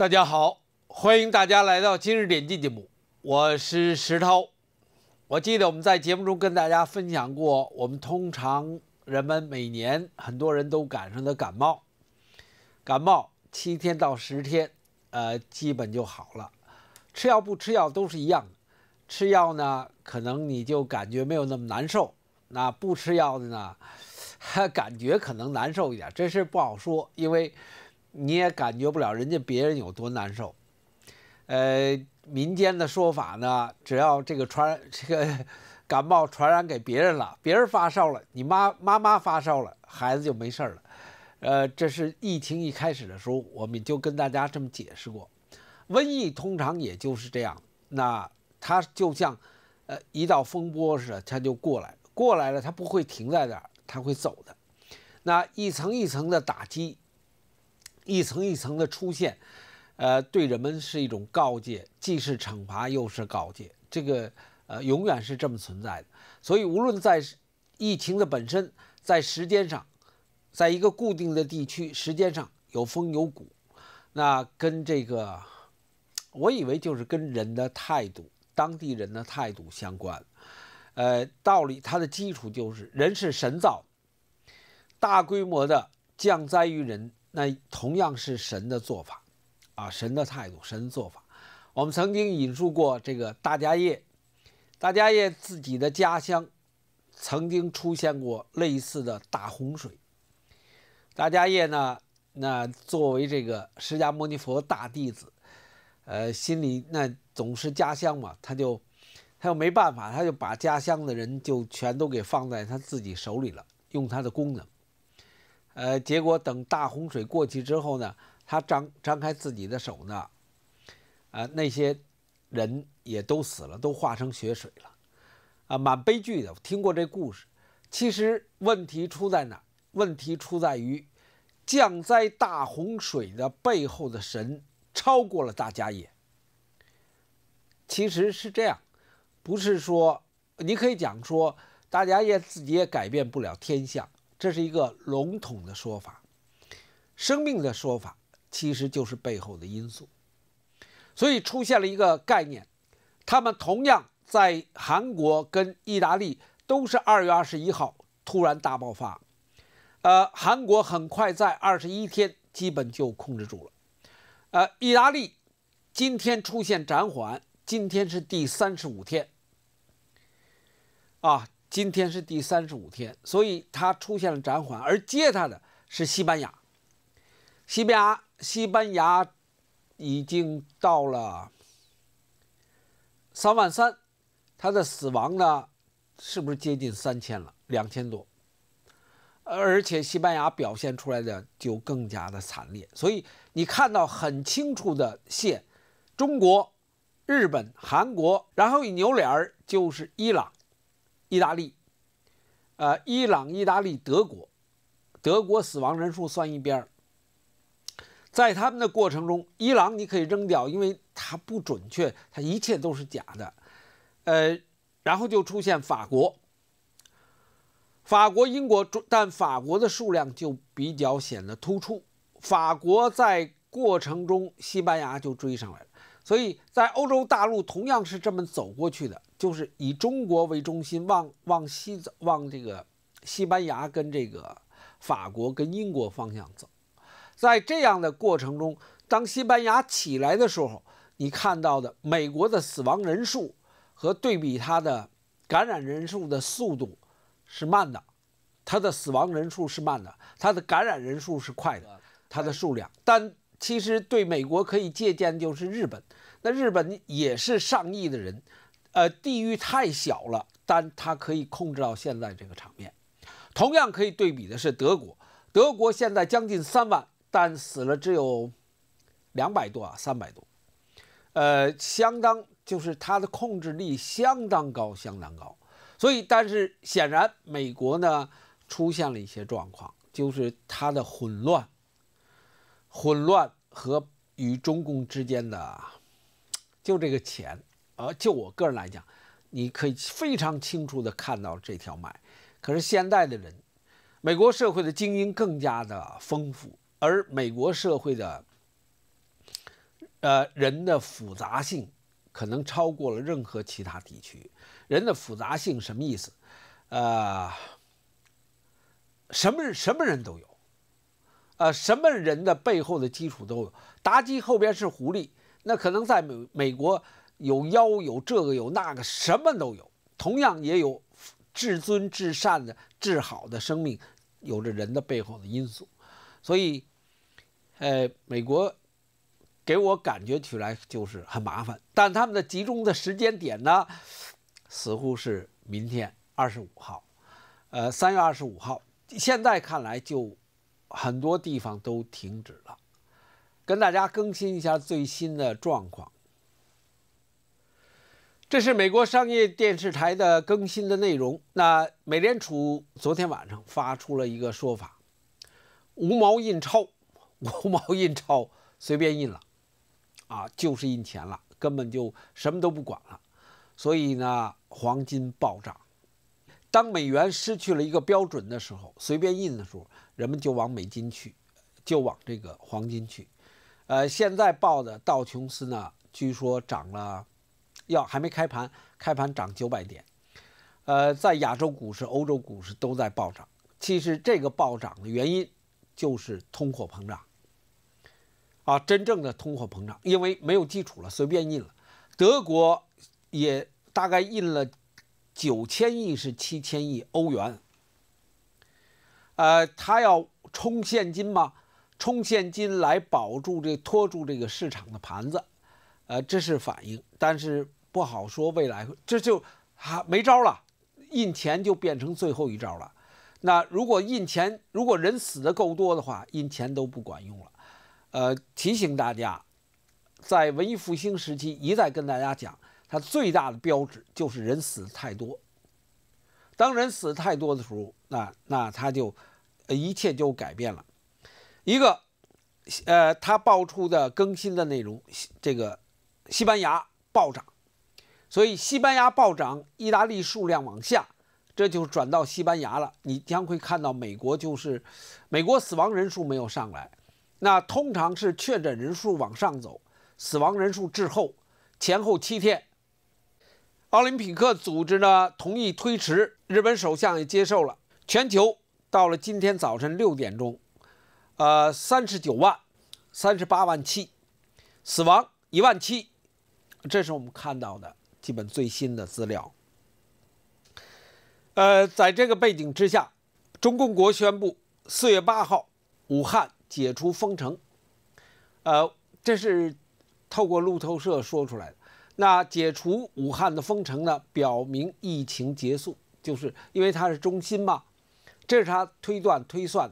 大家好，欢迎大家来到今日点击节目，我是石涛。我记得我们在节目中跟大家分享过，我们通常人们每年很多人都赶上的感冒，感冒七天到十天，呃，基本就好了。吃药不吃药都是一样的，吃药呢，可能你就感觉没有那么难受；那不吃药的呢，感觉可能难受一点，这事不好说，因为。你也感觉不了人家别人有多难受，呃，民间的说法呢，只要这个传这个 感冒传染给别人了，别人发烧了，你妈妈妈发烧了，孩子就没事儿了，呃，这是疫情一开始的时候，我们就跟大家这么解释过。瘟疫通常也就是这样，那它就像呃一道风波似的，它就过来，过来了，它不会停在那儿，它会走的，那一层一层的打击。一层一层的出现，呃，对人们是一种告诫，既是惩罚又是告诫，这个呃，永远是这么存在的。所以，无论在疫情的本身，在时间上，在一个固定的地区，时间上有风有谷，那跟这个，我以为就是跟人的态度、当地人的态度相关。呃，道理它的基础就是人是神造，大规模的降灾于人。那同样是神的做法，啊，神的态度，神的做法。我们曾经引述过这个大迦叶，大迦叶自己的家乡曾经出现过类似的大洪水。大迦叶呢，那作为这个释迦牟尼佛大弟子，呃，心里那总是家乡嘛，他就他又没办法，他就把家乡的人就全都给放在他自己手里了，用他的功能。呃，结果等大洪水过去之后呢，他张张开自己的手呢，呃，那些人也都死了，都化成血水了，啊，蛮悲剧的。听过这故事，其实问题出在哪？问题出在于降灾大洪水的背后的神超过了大家也，其实是这样，不是说你可以讲说大家也自己也改变不了天象。这是一个笼统的说法，生命的说法其实就是背后的因素，所以出现了一个概念，他们同样在韩国跟意大利都是二月二十一号突然大爆发，呃，韩国很快在二十一天基本就控制住了，呃，意大利今天出现暂缓，今天是第三十五天，啊。今天是第三十五天，所以它出现了暂缓，而接它的是西班牙。西班牙，西班牙已经到了三万三，它的死亡呢，是不是接近三千了？两千多，而且西班牙表现出来的就更加的惨烈，所以你看到很清楚的线：中国、日本、韩国，然后一扭脸就是伊朗。意大利，呃，伊朗、意大利、德国，德国死亡人数算一边儿，在他们的过程中，伊朗你可以扔掉，因为它不准确，它一切都是假的，呃，然后就出现法国，法国、英国，但法国的数量就比较显得突出。法国在过程中，西班牙就追上来了，所以在欧洲大陆同样是这么走过去的。就是以中国为中心，往往西走往这个西班牙跟这个法国跟英国方向走，在这样的过程中，当西班牙起来的时候，你看到的美国的死亡人数和对比它的感染人数的速度是慢的，它的死亡人数是慢的，它的感染人数是快的，它的数量。但其实对美国可以借鉴就是日本，那日本也是上亿的人。呃，地域太小了，但它可以控制到现在这个场面。同样可以对比的是德国，德国现在将近三万，但死了只有两百多啊，三百多。呃，相当就是它的控制力相当高，相当高。所以，但是显然美国呢出现了一些状况，就是它的混乱，混乱和与中共之间的就这个钱。而就我个人来讲，你可以非常清楚的看到这条脉。可是现在的人，美国社会的精英更加的丰富，而美国社会的，呃，人的复杂性可能超过了任何其他地区。人的复杂性什么意思？呃，什么什么人都有，呃，什么人的背后的基础都有。妲己后边是狐狸，那可能在美美国。有妖，有这个，有那个，什么都有。同样也有至尊至善的至好的生命，有着人的背后的因素。所以，呃，美国给我感觉起来就是很麻烦。但他们的集中的时间点呢，似乎是明天二十五号，呃，三月二十五号。现在看来，就很多地方都停止了。跟大家更新一下最新的状况。这是美国商业电视台的更新的内容。那美联储昨天晚上发出了一个说法：无毛印钞，无毛印钞，随便印了，啊，就是印钱了，根本就什么都不管了。所以呢，黄金暴涨。当美元失去了一个标准的时候，随便印的时候，人们就往美金去，就往这个黄金去。呃，现在报的道琼斯呢，据说涨了。要还没开盘，开盘涨九百点，呃，在亚洲股市、欧洲股市都在暴涨。其实这个暴涨的原因就是通货膨胀啊，真正的通货膨胀，因为没有基础了，随便印了。德国也大概印了九千亿是七千亿欧元，呃，他要冲现金吗？冲现金来保住这拖住这个市场的盘子，呃，这是反应，但是。不好说未来这就哈没招了，印钱就变成最后一招了。那如果印钱，如果人死的够多的话，印钱都不管用了。呃，提醒大家，在文艺复兴时期，一再跟大家讲，它最大的标志就是人死的太多。当人死的太多的时候，那那他就一切就改变了。一个呃，他爆出的更新的内容，这个西班牙暴涨。所以西班牙暴涨，意大利数量往下，这就转到西班牙了。你将会看到美国就是，美国死亡人数没有上来，那通常是确诊人数往上走，死亡人数滞后，前后七天。奥林匹克组织呢同意推迟，日本首相也接受了。全球到了今天早晨六点钟，呃，三十九万，三十八万七，死亡一万七，这是我们看到的。基本最新的资料，呃，在这个背景之下，中共国宣布四月八号武汉解除封城，呃，这是透过路透社说出来的。那解除武汉的封城呢，表明疫情结束，就是因为它是中心嘛，这是他推断推算。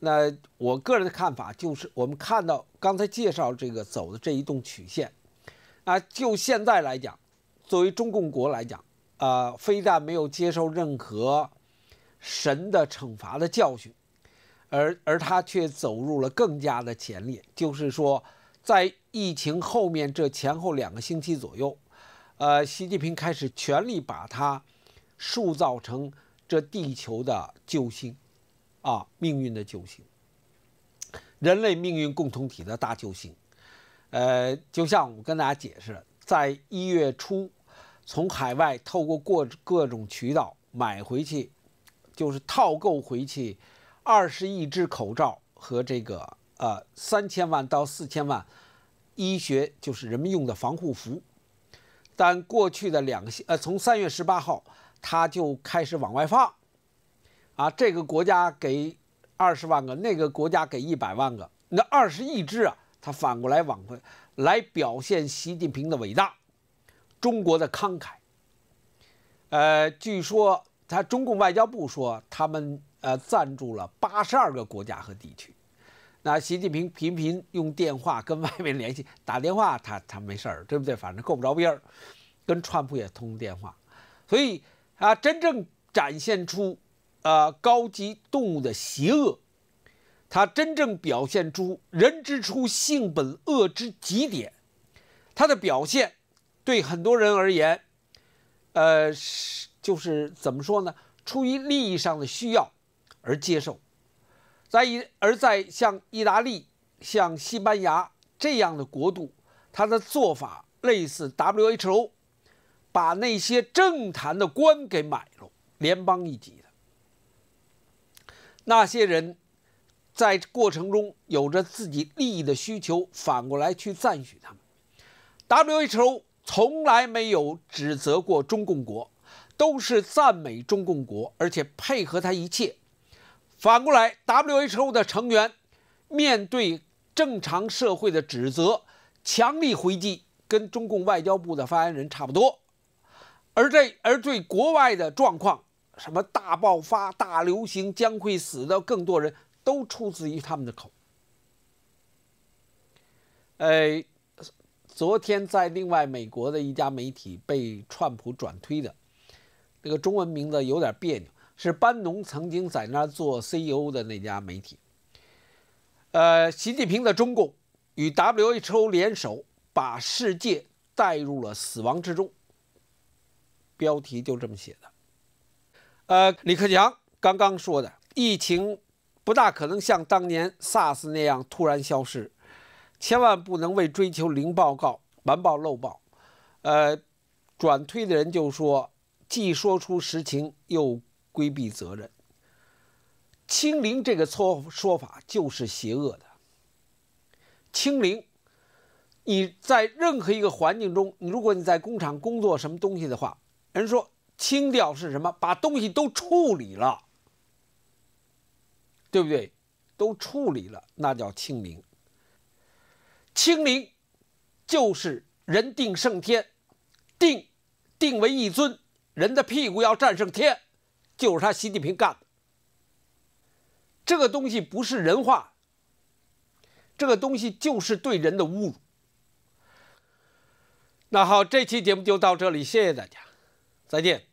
那我个人的看法就是，我们看到刚才介绍这个走的这一段曲线，啊，就现在来讲。作为中共国来讲，呃，非但没有接受任何神的惩罚的教训，而而他却走入了更加的前列。就是说，在疫情后面这前后两个星期左右，呃，习近平开始全力把他塑造成这地球的救星，啊，命运的救星，人类命运共同体的大救星。呃，就像我跟大家解释，在一月初。从海外透过过各种渠道买回去，就是套购回去二十亿只口罩和这个呃三千万到四千万医学就是人们用的防护服，但过去的两个星呃从三月十八号他就开始往外放，啊这个国家给二十万个，那个国家给一百万个，那二十亿只啊他反过来往回来表现习近平的伟大。中国的慷慨，呃，据说他中共外交部说，他们呃赞助了八十二个国家和地区。那习近平频频用电话跟外面联系，打电话他他没事儿，对不对？反正够不着边儿，跟川普也通电话。所以啊，真正展现出呃高级动物的邪恶，他真正表现出人之初性本恶之极点，他的表现。对很多人而言，呃，是就是怎么说呢？出于利益上的需要而接受，在意而在像意大利、像西班牙这样的国度，他的做法类似 WHO，把那些政坛的官给买了，联邦一级的那些人，在过程中有着自己利益的需求，反过来去赞许他们。WHO。从来没有指责过中共国，都是赞美中共国，而且配合他一切。反过来，WHO 的成员面对正常社会的指责，强力回击，跟中共外交部的发言人差不多。而这而对国外的状况，什么大爆发、大流行，将会死的更多人都出自于他们的口。呃。昨天在另外美国的一家媒体被川普转推的，那个中文名字有点别扭，是班农曾经在那儿做 CEO 的那家媒体。呃，习近平的中共与 WHO 联手，把世界带入了死亡之中。标题就这么写的。呃，李克强刚刚说的，疫情不大可能像当年 SARS 那样突然消失。千万不能为追求零报告瞒报漏报，呃，转推的人就说既说出实情又规避责任。清零这个错说法就是邪恶的。清零，你在任何一个环境中，你如果你在工厂工作什么东西的话，人说清掉是什么？把东西都处理了，对不对？都处理了，那叫清零。清零，就是人定胜天，定，定为一尊人的屁股要战胜天，就是他习近平干的。这个东西不是人话，这个东西就是对人的侮辱。那好，这期节目就到这里，谢谢大家，再见。